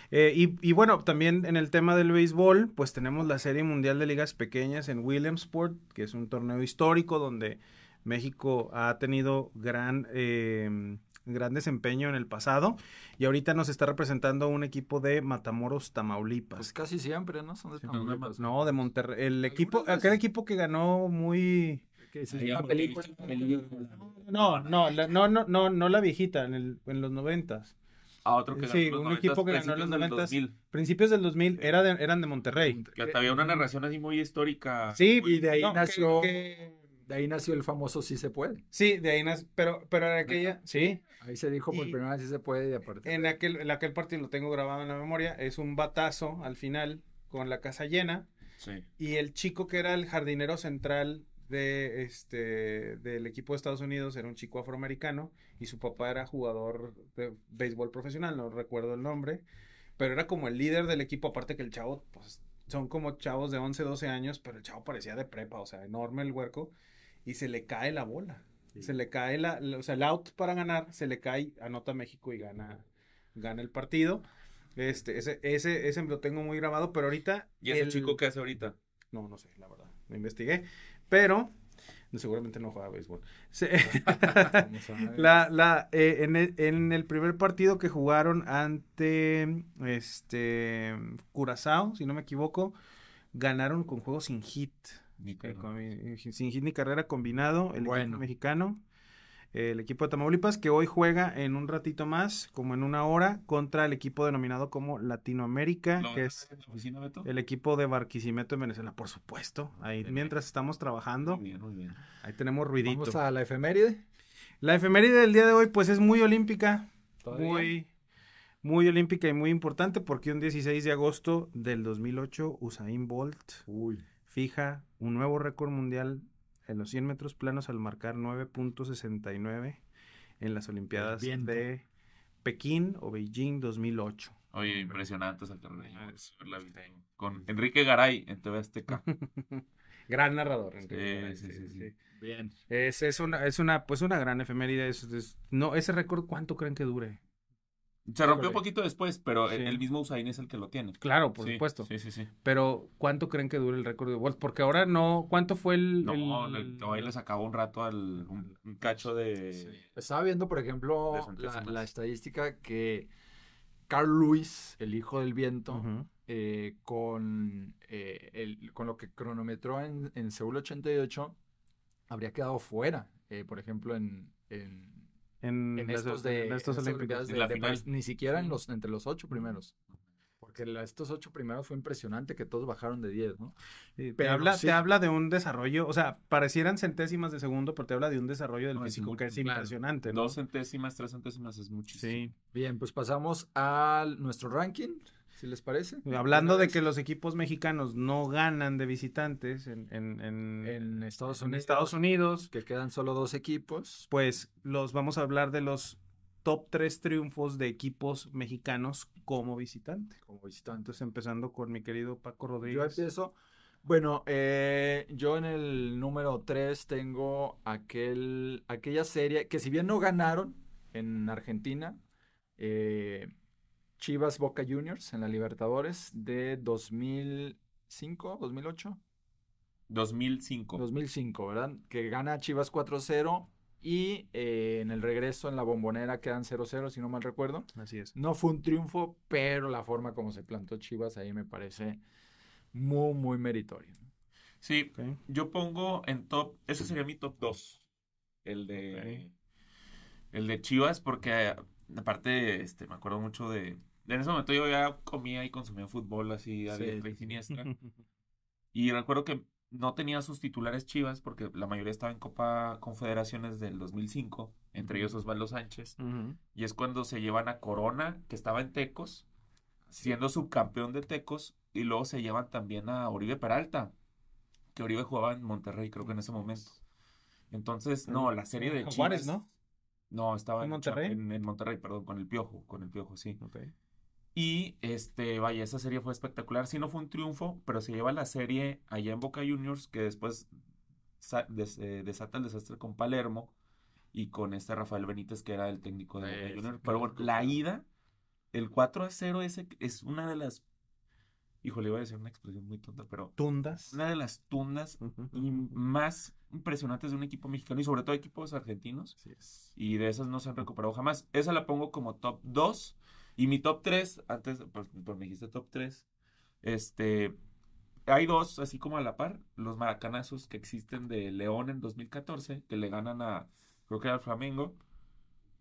[SPEAKER 3] Eh, y, bueno, también en el tema del béisbol, pues tenemos la Serie Mundial de Ligas Pequeñas en Williamsport, que es un torneo histórico donde México ha tenido gran eh, gran desempeño en el pasado y ahorita nos está representando un equipo de Matamoros Tamaulipas. Pues
[SPEAKER 2] casi siempre, ¿no? Son de Tamaulipas.
[SPEAKER 3] No, de Monterrey. El equipo, aquel equipo que ganó muy... ¿Qué se llama? No, no, no, no, no, no la viejita, en, los noventas. Ah, otro que Sí, un equipo que ganó en los noventas, Principios del 2000, era eran de Monterrey. Que, había una
[SPEAKER 1] narración así muy histórica.
[SPEAKER 2] Sí, y de ahí nació ahí nació el famoso sí se puede. Sí, de ahí nació, pero, pero en aquella, sí. Ahí se dijo por primera vez sí se puede y aparte.
[SPEAKER 3] En aquel, en aquel partido lo tengo grabado en la memoria, es un batazo al final con la casa llena. Sí. Y el chico que era el jardinero central de este del equipo de Estados Unidos era un chico afroamericano y su papá era jugador de béisbol profesional, no recuerdo el nombre, pero era como el líder del equipo, aparte que el chavo pues son como chavos de 11, 12 años, pero el chavo parecía de prepa, o sea, enorme el huerco y se le cae la bola. Se le cae la, o sea, el out para ganar, se le cae, anota México y gana, gana el partido. Este, ese, ese, lo tengo muy grabado, pero ahorita.
[SPEAKER 1] ¿Y ese el... chico qué hace ahorita? No, no sé, la verdad.
[SPEAKER 3] me investigué. Pero seguramente no jugaba béisbol. la, la, eh, en, el, en, el, primer partido que jugaron ante este Curazao, si no me equivoco, ganaron con juegos sin hit. Eh, sin hit ni carrera combinado, el equipo mexicano. El equipo de Tamaulipas que hoy juega en un ratito más, como en una hora, contra el equipo denominado como Latinoamérica, que es el equipo de Barquisimeto en Venezuela, por supuesto. Ahí mientras estamos trabajando, ahí tenemos ruidito. Vamos a la efeméride. La efeméride del día de hoy, pues es muy olímpica. Muy muy olímpica y muy importante porque un 16 de agosto del 2008 Usain Bolt Uy fija un nuevo récord mundial en los 100 metros planos al marcar 9.69 en las Olimpiadas de Pekín o Beijing 2008.
[SPEAKER 1] Oye, impresionante esa carrera. con Enrique Garay en TV Azteca. gran narrador. sí, sí, sí, Bien.
[SPEAKER 3] Es, una, es una, pues una gran efeméride. no, ese récord, ¿cuánto creen que dure?
[SPEAKER 1] Se rompió un poquito después, pero e-, el mismo Usain es el que lo tiene. Claro, por supuesto. Sí, sí, sí.
[SPEAKER 3] Pero, ¿cuánto creen que dure el récord de Bolt? Porque ahora
[SPEAKER 2] no. ¿Cuánto fue el.? No, ahí les acabó un rato al. Un, cacho de. Estaba viendo, por ejemplo, la, estadística que Carl Lewis, el hijo del viento, eh, con, eh, el, con lo que cronometró en, en Seúl 88, habría quedado fuera, eh, por ejemplo, en en, estos de en la de ni siquiera en los, entre los ocho primeros. Porque estos ocho primeros fue impresionante que todos bajaron de diez, ¿no? Eh, pero habla, te
[SPEAKER 3] habla de un desarrollo, o sea, parecieran centésimas de segundo, pero te habla de un desarrollo del físico que es
[SPEAKER 2] impresionante. ¿no? Dos centésimas, tres centésimas es muchísimo. Sí. Bien, pues pasamos a nuestro ranking si les parece. Pues, hablando
[SPEAKER 3] de que los equipos mexicanos no ganan de visitantes en, en, en, en Estados Unidos, Estados Unidos. Que quedan solo dos equipos. Pues los vamos a hablar de los top tres triunfos de equipos mexicanos como
[SPEAKER 2] visitante. Como visitante. Entonces, empezando con mi querido Paco Rodríguez. Yo empiezo. Bueno, eh, yo en el número tres tengo aquel, aquella serie que si bien no ganaron en Argentina, eh, Chivas Boca Juniors en la Libertadores de 2005, 2008. 2005. 2005, ¿verdad? Que gana Chivas 4-0 y eh, en el regreso en la bombonera quedan 0-0, si no mal recuerdo. Así es. No fue un triunfo, pero la forma como se plantó Chivas ahí me parece muy, muy meritorio. Sí, yo
[SPEAKER 1] pongo en top, ese sería mi top 2, el de, el de Chivas, porque eh, aparte, este, me acuerdo mucho de, en ese momento yo ya comía y consumía fútbol así a la y siniestra. y recuerdo que no tenía sus titulares chivas porque la mayoría estaba en Copa Confederaciones del 2005, entre ellos Osvaldo Sánchez. Y es cuando se llevan a Corona, que estaba en Tecos, siendo subcampeón de Tecos. Y luego se llevan también a Oribe Peralta, que Oribe jugaba en Monterrey, creo que en ese momento. Entonces, no, la serie de Chivas. ¿no? No, estaba en, Monterrey. En, Monterrey, perdón, con el Piojo, con el Piojo, sí. Okay. Y este, vaya, esa serie fue espectacular. si no fue un triunfo, pero se lleva la serie allá en Boca Juniors, que después eh, desata el desastre con Palermo y con este Rafael Benítez, que era el técnico de Boca Juniors. Pero bueno, la ida, el 4 a 0, ese es una de las. Híjole, voy a decir una expresión muy tonta, pero. Tundas. Una de las tundas más impresionantes de un equipo mexicano y sobre todo equipos argentinos. Y de esas no se han recuperado jamás. Esa la pongo como top 2 y mi top 3, antes, pues, pues, me dijiste top 3, este, hay dos, así como a la par, los maracanazos que existen de León en 2014, que le ganan a, creo que era al Flamengo,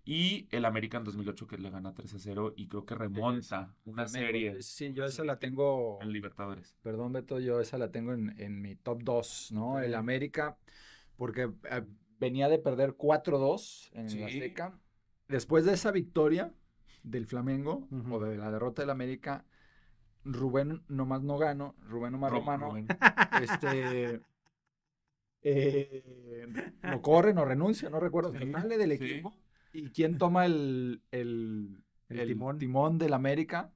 [SPEAKER 2] y el América en 2008, que le gana 3 a 0, y creo que remonta una serie. Eh, sí, yo esa la tengo. En Libertadores. Perdón, Beto, yo esa la tengo en, mi top 2, ¿no? El América, porque eh, venía de perder 4-2 en la Después de esa victoria, del Flamengo o de la derrota del América, Rubén nomás no gano, Rubén nomás Romano, este eh, no corre, no renuncia, no recuerdo, sí, del equipo. ¿Y quién toma el, el, el, timón. del América?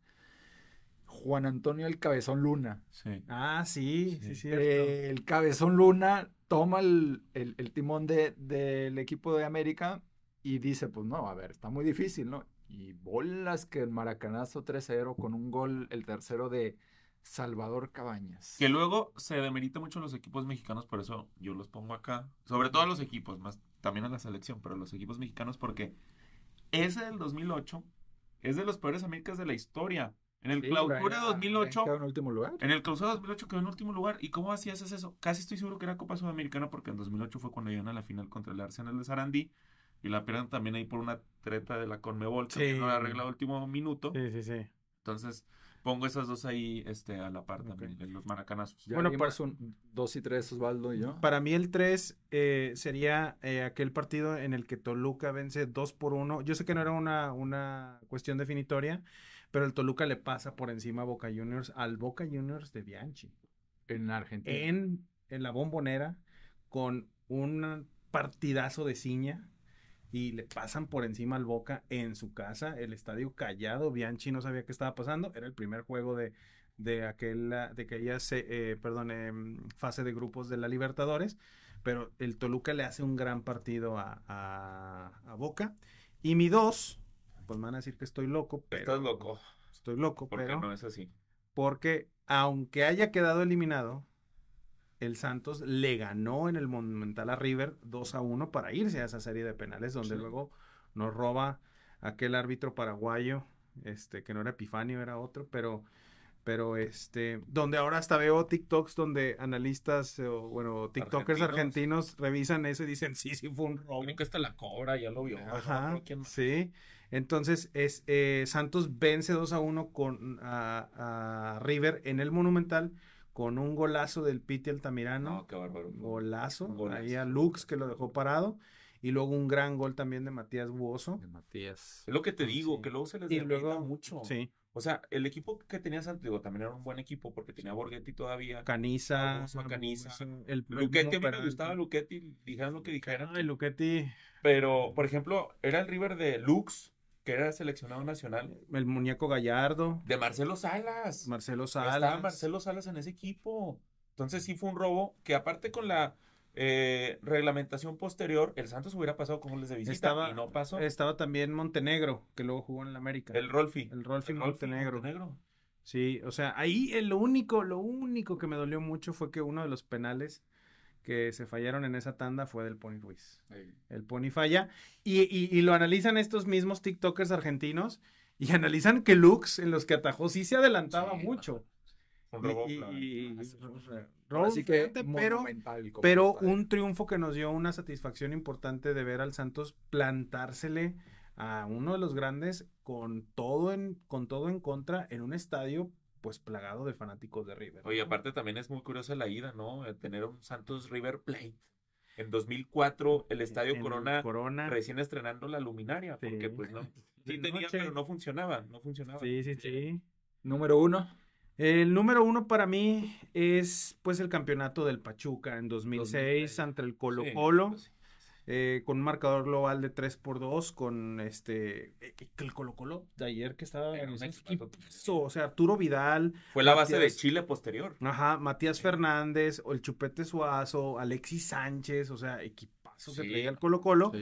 [SPEAKER 2] Juan Antonio el Cabezón Luna. Ah, sí, sí, sí. Eh, el Cabezón Luna toma el, el, timón del de, equipo de América y dice, pues no, a ver, está muy difícil, ¿no? Y bolas que el Maracanazo 3-0 con un gol, el tercero de Salvador Cabañas.
[SPEAKER 1] Que luego se demerita mucho los equipos mexicanos, por eso yo los pongo acá. Sobre todo a los equipos, más también a la selección, pero a los equipos mexicanos, porque ese del 2008 es de los peores Américas de la historia. En el clausura
[SPEAKER 2] 2008. Quedó en último lugar.
[SPEAKER 1] En el clausura 2008 quedó en último lugar. ¿Y cómo hacías eso? Casi estoy seguro que era Copa Sudamericana porque en 2008 fue cuando llegaron a la final contra el Arsenal de Sarandí y la pierden también ahí por una treta de la Conmebol que no la arregla último minuto. Sí, sí, sí. Entonces, pongo esas dos ahí este, a la par también, los maracanazos. bueno, para dos y tres,
[SPEAKER 2] Osvaldo y yo.
[SPEAKER 3] Para mí el tres eh, sería eh, aquel partido en el que Toluca vence dos por uno. Yo sé que no era una, una cuestión definitoria, pero el Toluca le pasa por encima a Boca Juniors, al Boca Juniors de Bianchi. En Argentina. En, en la bombonera, con un partidazo de ciña y le pasan por encima al Boca en su casa, el estadio callado, Bianchi no sabía qué estaba pasando, era el primer juego de, de aquella ah, eh, em, fase de grupos de la Libertadores, pero el Toluca le hace un gran partido a, Boca. Y mi dos pues me van a decir que estoy loco, pero... Estás loco. Estoy loco, porque pero... no es así. Porque aunque haya quedado eliminado, el Santos le ganó en el Monumental a River 2 a 1 para irse a esa serie de penales, donde luego nos roba aquel árbitro paraguayo, este, que no era Epifanio, era otro, pero, pero este, donde ahora hasta veo TikToks donde analistas, eh, o, bueno, TikTokers argentinos. revisan eso y dicen, sí, sí fue un robo. nunca que la cobra ya lo vio. Ajá, sí. Entonces, es, eh, Santos vence 2 a 1 con a River en el Monumental con un golazo del Piti Altamirano. No, qué bárbaro. Golazo, Ahí a Lux que lo dejó parado. Y luego un gran gol también de
[SPEAKER 1] Matías Buoso. De Matías. Es lo que te ah, digo, que luego se les y mucho. Sí. O sea, el equipo que tenías antes, también era un buen equipo porque tenía Borghetti todavía. Caniza. Canisa. Caniza. El, Luquetti, me gustaba Luquetti, Dijeron lo que dijera. Ay, Luquetti. Pero, por ejemplo, era el River de Lux que era seleccionado nacional. El muñeco Gallardo. De Marcelo Salas. Marcelo Salas. Estaba Marcelo Salas en ese equipo. Entonces sí fue un robo que aparte con la eh, reglamentación posterior, el Santos hubiera pasado como les de visita
[SPEAKER 3] y no pasó. Estaba también Montenegro, que luego jugó en la América. El Rolfi. El Rolfi el Montenegro. Sí, o sea, ahí lo único, lo único que me dolió mucho fue que uno de los penales que se fallaron en esa tanda fue del Pony Ruiz. El Pony falla. Y, lo analizan estos mismos TikTokers argentinos y analizan que Lux, en los que atajó, sí se adelantaba mucho.
[SPEAKER 2] pero, pero
[SPEAKER 3] un triunfo que nos dio una satisfacción importante de ver al Santos plantársele a uno de los grandes con todo en, con todo en contra en un estadio pues plagado de fanáticos de River. Oye,
[SPEAKER 1] aparte también es muy curiosa la ida, ¿no? Eh, tener un Santos River Plate. En 2004, el e-, Estadio Corona, Corona, recién estrenando la luminaria, porque pues no. Sí tenía, pero no funcionaba, no funcionaba. Sí, sí, sí.
[SPEAKER 3] Número uno. El número uno para mí es pues el campeonato del Pachuca en 2006, ante el Colo pues Colo. Sí, eh, con un marcador global de 3 por 2 con este eh, eh, el Colo Colo de ayer que estaba en o sea, Arturo Vidal. Fue la base de Chile posterior. Ajá, Matías Fernández, el Chupete Suazo, Alexis Sánchez, o sea, equipazo se traía el Colo Colo.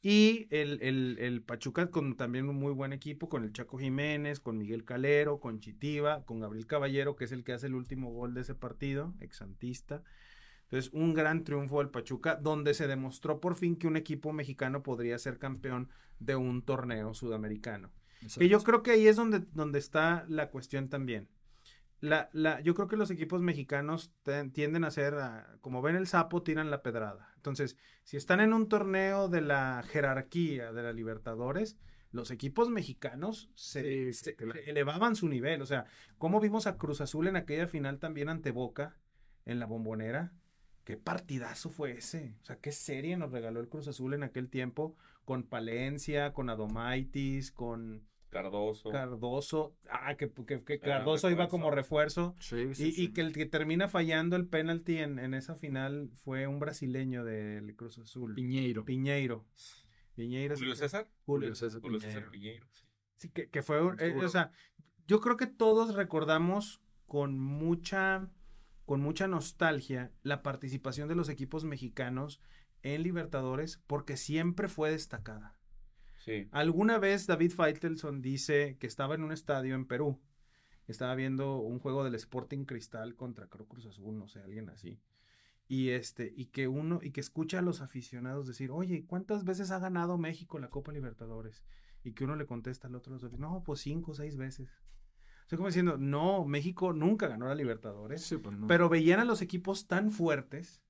[SPEAKER 3] Y el, el, el, Pachuca con también un muy buen equipo, con el Chaco Jiménez, con Miguel Calero, con Chitiva, con Gabriel Caballero, que es el que hace el último gol de ese partido, exantista. Entonces, un gran triunfo del Pachuca, donde se demostró por fin que un equipo mexicano podría ser campeón de un torneo sudamericano. Y yo creo que ahí es donde, donde está la cuestión también. La, la, yo creo que los equipos mexicanos tienden a ser, ah, como ven el sapo, tiran la pedrada. Entonces, si están en un torneo de la jerarquía de la Libertadores, los equipos mexicanos se, elevaban su nivel. O sea, ¿cómo vimos a Cruz Azul en aquella final también ante Boca, en la bombonera, qué partidazo fue ese. O sea, qué serie nos regaló el Cruz Azul en aquel tiempo con Palencia, con Adomaitis, con...
[SPEAKER 1] Cardoso.
[SPEAKER 3] Cardoso. Ah, que, Cardoso iba como refuerzo. Sí, sí, y, y, que el que termina fallando el penalti en, esa final fue un brasileño del Cruz Azul. Piñeiro. Piñeiro. Piñeiro. Julio César. Julio, César Piñeiro. Sí, que, fue... un... Eh, o sea, yo creo que todos recordamos con mucha con mucha nostalgia la participación de los equipos mexicanos en Libertadores porque siempre fue destacada. Sí. Alguna vez David Feitelson dice que estaba en un estadio en Perú, estaba viendo un juego del Sporting Cristal contra creo, Cruz Azul, no sé, alguien así. Y este y que uno y que escucha a los aficionados decir, "Oye, ¿cuántas veces ha ganado México la Copa Libertadores?" Y que uno le contesta al otro, no, pues cinco o seis veces. Estoy como diciendo, no, México nunca ganó la Libertadores, pues, pero veían a los equipos tan fuertes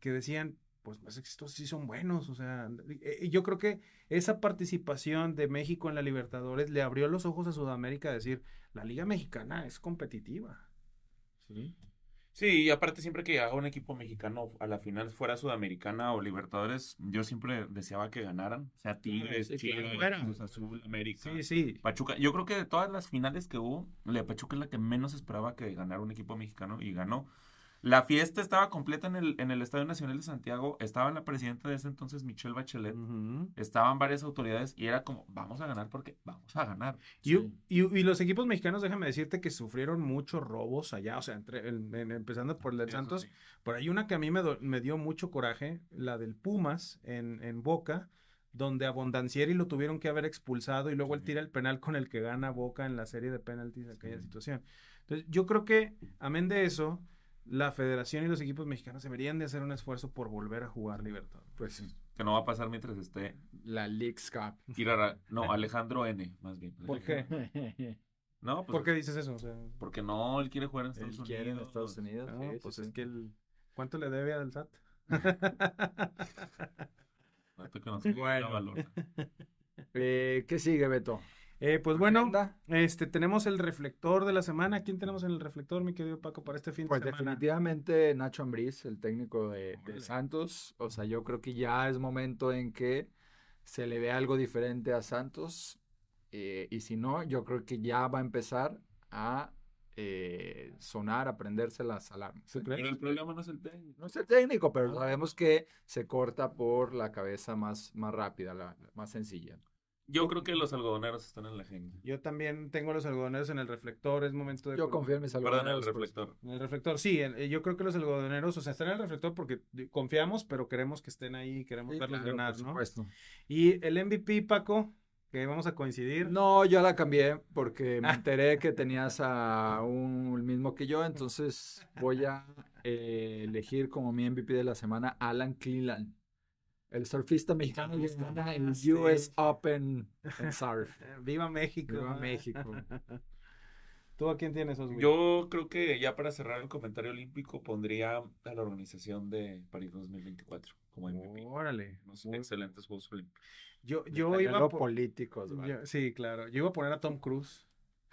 [SPEAKER 3] que decían, pues más pues, exitosos sí son buenos, o sea, yo creo que esa participación de México en la Libertadores le abrió los ojos a Sudamérica a decir, la Liga Mexicana es competitiva.
[SPEAKER 2] Sí.
[SPEAKER 1] Sí, y aparte siempre que haga un equipo mexicano a la final fuera Sudamericana o Libertadores, yo siempre deseaba que ganaran. O sea, Tigres, Chile, Azul, América. Sí, sí. Pachuca. Yo creo que de todas las finales que hubo, la de Pachuca es la que menos esperaba que ganara un equipo mexicano y ganó. La fiesta estaba completa en el, en el Estadio Nacional de Santiago, estaba la presidenta de ese entonces, Michelle Bachelet, estaban varias autoridades y era como, vamos a ganar porque vamos a ganar. Y, los equipos mexicanos,
[SPEAKER 3] déjame decirte que sufrieron muchos robos allá, o sea, entre, empezando por el Santos, por ahí una que a mí me, dio mucho coraje, la del Pumas en, en Boca donde a lo tuvieron que haber expulsado y luego él tira el penal con el que gana Boca en la serie de penaltis, aquella situación. Entonces, yo creo que, amén de eso, la federación y los equipos mexicanos deberían de hacer un esfuerzo por volver a jugar libertad, Pues
[SPEAKER 1] que no va a pasar mientras esté... La League's Cup. no, Alejandro N, más bien. ¿Por qué? No, pues, ¿Por qué dices eso? porque no, él quiere jugar en Estados Unidos. quiere en Estados Unidos. pues es que él. ¿Cuánto
[SPEAKER 3] le debe al SAT? bueno. Eh, ¿Qué sigue, Beto? Eh, pues bueno, este tenemos el reflector
[SPEAKER 2] de la semana. ¿Quién tenemos en el reflector, mi querido Paco, para este fin de pues semana? Pues definitivamente Nacho Ambriz, el técnico de, Santos. O sea, yo creo que ya es momento en que se le ve algo diferente a Santos. Eh, y si no, yo creo que ya va a empezar a eh, sonar, sonar, prenderse las alarmas. Pero el problema
[SPEAKER 1] no es el técnico.
[SPEAKER 2] No es el técnico, pero ah. sabemos que se corta por la cabeza más, más rápida, la más sencilla.
[SPEAKER 1] Yo creo que los algodoneros están en la agenda.
[SPEAKER 2] Yo también tengo los algodoneros en el
[SPEAKER 3] reflector, es momento de... Yo confío en mis algodoneros. Perdón, en el reflector. En el reflector, sí, eh, yo creo que los algodoneros, o sea, están en el reflector porque confiamos, pero queremos que estén ahí, queremos sí, verlos ganar, por supuesto. Y
[SPEAKER 2] el MVP, Paco, que vamos a coincidir. No, yo la cambié porque me ah. enteré que tenías a un mismo que yo, entonces voy a eh, elegir como mi MVP de la semana Alan Cleland el surfista mexicano que gana en US Open surf. ¡Viva México! ¡Viva México!
[SPEAKER 3] ¿Tú a quién tienes,
[SPEAKER 1] Yo creo que ya para cerrar el comentario olímpico pondría a la organización de París 2024 como Órale. Unos excelentes Juegos Olímpicos. Yo, yo iba a... políticos,
[SPEAKER 3] Sí, claro. Yo iba a poner a Tom Cruise.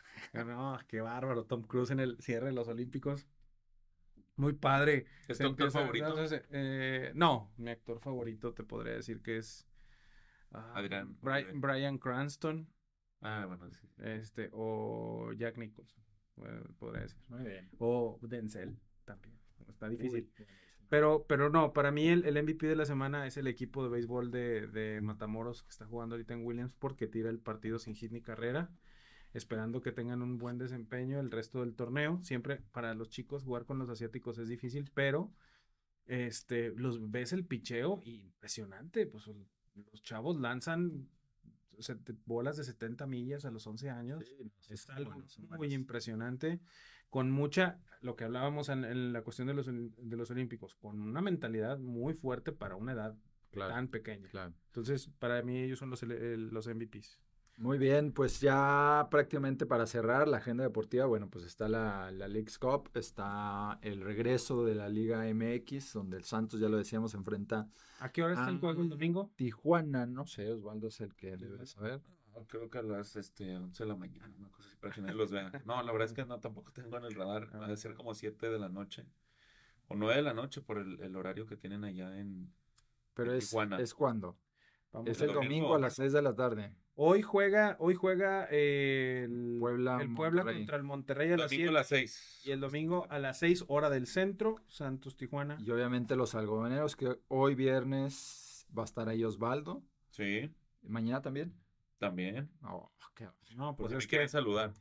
[SPEAKER 3] no, qué bárbaro. Tom Cruise en el cierre de los Olímpicos muy padre. ¿Es tu actor favorito? No, eh, no, mi actor favorito te podría decir que es ah, Brian, Cranston. Ah, bueno, Este, o Jack Nicholson, eh, podría decir. Muy bien. O Denzel también. Está difícil. Pero, pero no, para mí el, MVP de la semana es el equipo de béisbol de, de Matamoros que está jugando ahorita en Williams porque tira el partido sin hit ni carrera esperando que tengan un buen desempeño el resto del torneo. Siempre para los chicos jugar con los asiáticos es difícil, pero este, los ves el picheo impresionante, pues los chavos lanzan bolas de 70 millas a los 11 años. es algo muy impresionante, con mucha, lo que hablábamos en, la cuestión de los, de olímpicos, con una mentalidad muy fuerte para una edad tan pequeña. Entonces, para mí ellos son los, eh, los MVPs.
[SPEAKER 2] Muy bien, pues ya prácticamente para cerrar la agenda deportiva, bueno, pues está la, la Leagues Cup, está el regreso de la Liga MX, donde el Santos, ya lo decíamos, enfrenta.
[SPEAKER 1] ¿A qué hora está el juego
[SPEAKER 2] el domingo? Tijuana, no sé, Osvaldo es el que debe saber. Ah, creo que a las este, 11 de la mañana, una cosa así, para que nadie los vea.
[SPEAKER 1] No, la verdad es que no, tampoco tengo en el radar, va ah. a ser como 7 de la noche o 9 de la noche por el, horario que tienen allá en, Pero es, Tijuana. ¿Es
[SPEAKER 2] es el domingo, domingo
[SPEAKER 1] a las 6 de la tarde.
[SPEAKER 3] Hoy juega, hoy juega el Puebla, contra el Monterrey
[SPEAKER 2] a las 7. Y el domingo a las 6, hora del centro, Santos Tijuana. Y obviamente los algodoneros, que hoy viernes va a estar ahí Osvaldo. Sí. ¿Mañana también? También. Oh, qué... No, pues. es
[SPEAKER 1] que... saludar.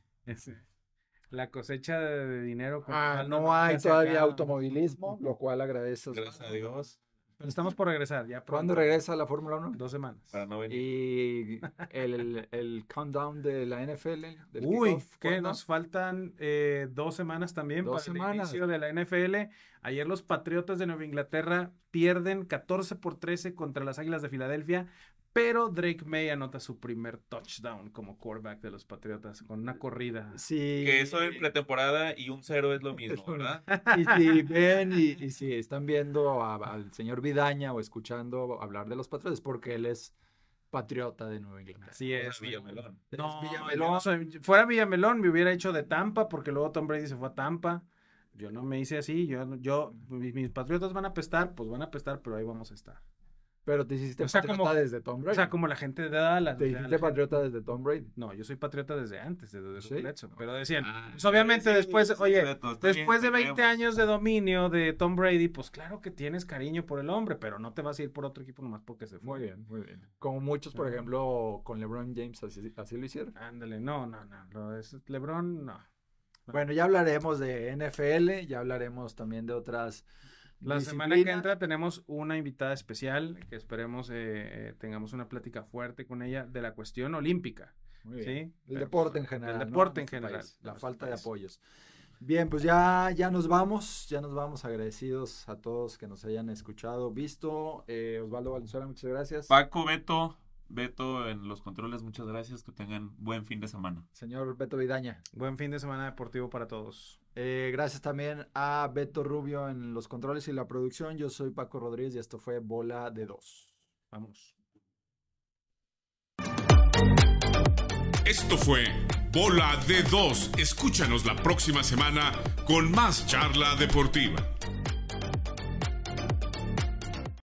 [SPEAKER 1] La cosecha de dinero.
[SPEAKER 2] Ah, no hay todavía automovilismo, lo cual agradezco. Gracias a Dios estamos por regresar, ya. Pronto. ¿Cuándo regresa la Fórmula 1? Dos semanas. Y el, el, countdown de la NFL. Uy, que nos
[SPEAKER 3] faltan eh, dos semanas también para el inicio de la NFL. Ayer los Patriotas de Nueva Inglaterra pierden 14 por 13 contra las Águilas de Filadelfia. Pero Drake May anota su primer touchdown como quarterback de los Patriotas con una corrida. Sí. Que
[SPEAKER 1] eso en pretemporada y un cero es lo mismo, ¿verdad?
[SPEAKER 3] y
[SPEAKER 2] si ven y, si están viendo al señor Vidaña o escuchando hablar de los Patriotas, porque él es patriota de Nueva Inglaterra.
[SPEAKER 1] Sí es. Villamelón. No, Villamelón.
[SPEAKER 2] No fuera Villamelón me hubiera hecho de
[SPEAKER 3] Tampa, porque luego Tom Brady se fue a Tampa. Yo no me hice así. Yo, yo mis, patriotas van a pestar, pues van a pestar, pero ahí vamos a estar. Pero te hiciste patriota desde Tom Brady. O sea, como la gente de la ¿Te hiciste patriota desde Tom Brady? No, yo soy patriota desde antes, desde ¿Sí? Pero decían, ah, pues, obviamente después, oye, después de 20 años de dominio de Tom Brady, pues claro que tienes cariño por el hombre, pero no te vas a ir por otro equipo nomás porque se fue. Muy bien, muy bien. Como muchos, por
[SPEAKER 2] ejemplo, con LeBron James, así, lo hicieron. Ándale, no, no, no. LeBron, no. Bueno, ya hablaremos de NFL, ya hablaremos también de otras la semana
[SPEAKER 3] que entra tenemos una invitada especial que esperemos eh, eh, tengamos una plática fuerte con ella de la cuestión olímpica. El deporte en general. El deporte en este general. la falta
[SPEAKER 2] de apoyos. Bien, pues ya, ya nos vamos, ya nos vamos agradecidos a todos que nos hayan escuchado, visto. Eh, Osvaldo Valenzuela, muchas gracias. Paco,
[SPEAKER 1] Beto, Beto en los controles, muchas gracias, que tengan buen fin de semana.
[SPEAKER 2] Señor Beto Vidaña. Buen fin de semana deportivo para todos. Eh, gracias también a Beto Rubio en los controles y la producción. Yo soy Paco Rodríguez y esto fue Bola de Dos. Vamos.
[SPEAKER 1] Esto fue Bola de Dos. Escúchanos la próxima semana con más charla deportiva.